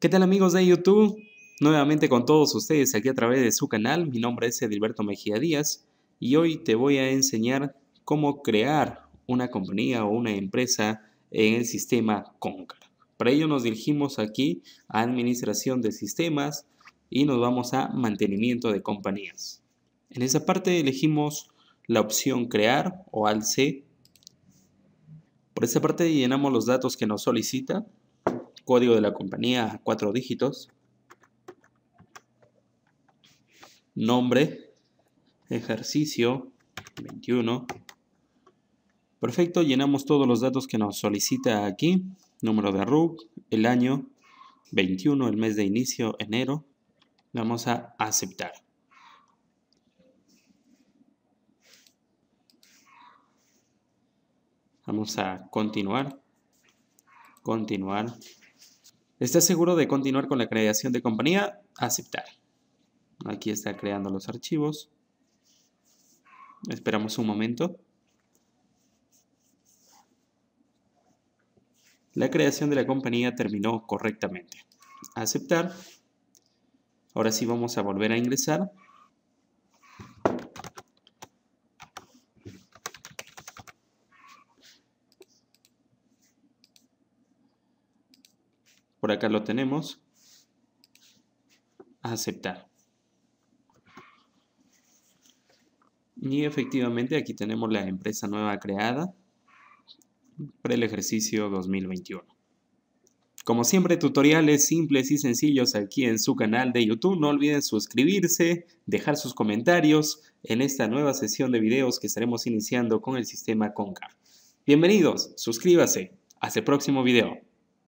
¿Qué tal amigos de YouTube? Nuevamente con todos ustedes aquí a través de su canal. Mi nombre es Edilberto Mejía Díaz y hoy te voy a enseñar cómo crear una compañía o una empresa en el sistema Concur. Para ello nos dirigimos aquí a Administración de Sistemas y nos vamos a Mantenimiento de Compañías. En esa parte elegimos la opción Crear o Al Por esa parte llenamos los datos que nos solicita código de la compañía cuatro dígitos, nombre, ejercicio 21. Perfecto, llenamos todos los datos que nos solicita aquí, número de RUC, el año 21, el mes de inicio, enero. Vamos a aceptar. Vamos a continuar, continuar, ¿Estás seguro de continuar con la creación de compañía? Aceptar. Aquí está creando los archivos. Esperamos un momento. La creación de la compañía terminó correctamente. Aceptar. Ahora sí vamos a volver a ingresar. Por acá lo tenemos. Aceptar. Y efectivamente aquí tenemos la empresa nueva creada para el ejercicio 2021. Como siempre, tutoriales simples y sencillos aquí en su canal de YouTube. No olviden suscribirse, dejar sus comentarios en esta nueva sesión de videos que estaremos iniciando con el sistema CONCA. Bienvenidos, suscríbase. Hasta el próximo video.